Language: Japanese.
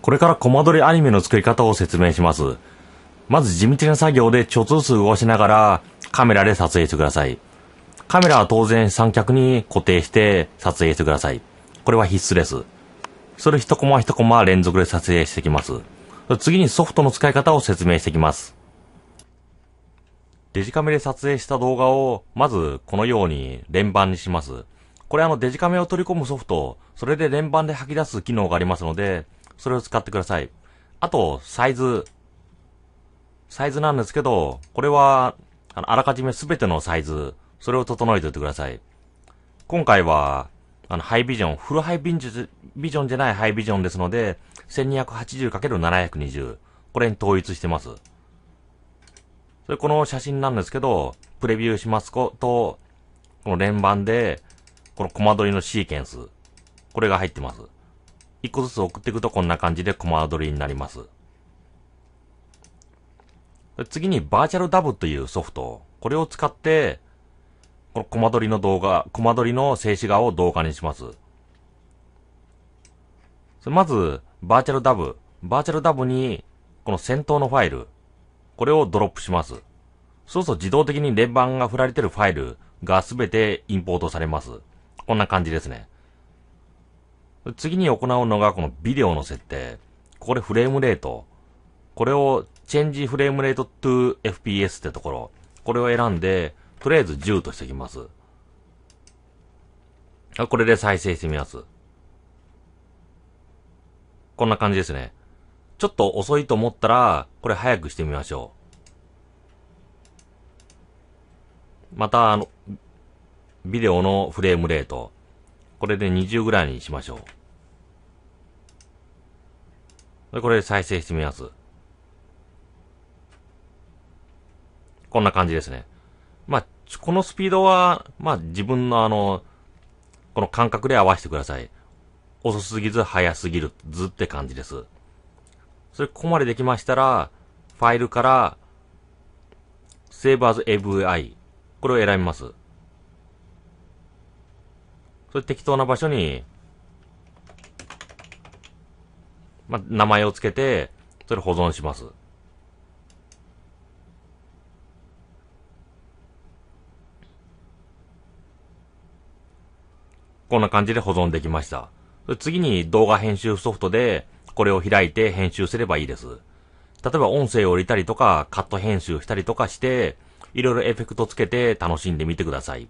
これからコマ撮りアニメの作り方を説明します。まず地道な作業でちょっとずつ動かしながらカメラで撮影してください。カメラは当然三脚に固定して撮影してください。これは必須です。それ一コマ一コマ連続で撮影していきます。次にソフトの使い方を説明していきます。デジカメで撮影した動画を、まずこのように連番にします。これあのデジカメを取り込むソフト、それで連番で吐き出す機能がありますので、それを使ってください。あと、サイズ。サイズなんですけど、これは、あのあらかじめ全てのサイズ、それを整えておいてください。今回は、あの、ハイビジョン、フルハイビジビジョンじゃないハイビジョンですので、1280×720。これに統一してます。それこの写真なんですけど、プレビューしますこと、この連番で、このコマ撮りのシーケンス、これが入ってます。一個ずつ送っていくとこんな感じでコマ撮りになります。次にバーチャルダブというソフト、これを使って、このコマ撮りの動画、コマ撮りの静止画を動画にします。まず、バーチャルダブ。バーチャルダブに、この先頭のファイル。これをドロップします。そうすると自動的に連番が振られてるファイルがすべてインポートされます。こんな感じですね。次に行うのがこのビデオの設定。これフレームレート。これをチェンジフレームレート to FPS ってところ。これを選んで、とりあえず10としていきます。これで再生してみます。こんな感じですね。ちょっと遅いと思ったら、これ早くしてみましょう。また、あの、ビデオのフレームレート。これで20ぐらいにしましょう。でこれで再生してみます。こんな感じですね。まあ、このスピードは、まあ、自分のあの、この感覚で合わせてください。遅すぎず、早すぎるずって感じです。それここまでできましたら、ファイルから、Save as AVI。これを選びます。それ適当な場所に、まあ、名前をつけて、それ保存します。こんな感じで保存できました。次に動画編集ソフトで、これを開いて編集すればいいです。例えば音声を入れたりとか、カット編集したりとかして、いろいろエフェクトつけて楽しんでみてください。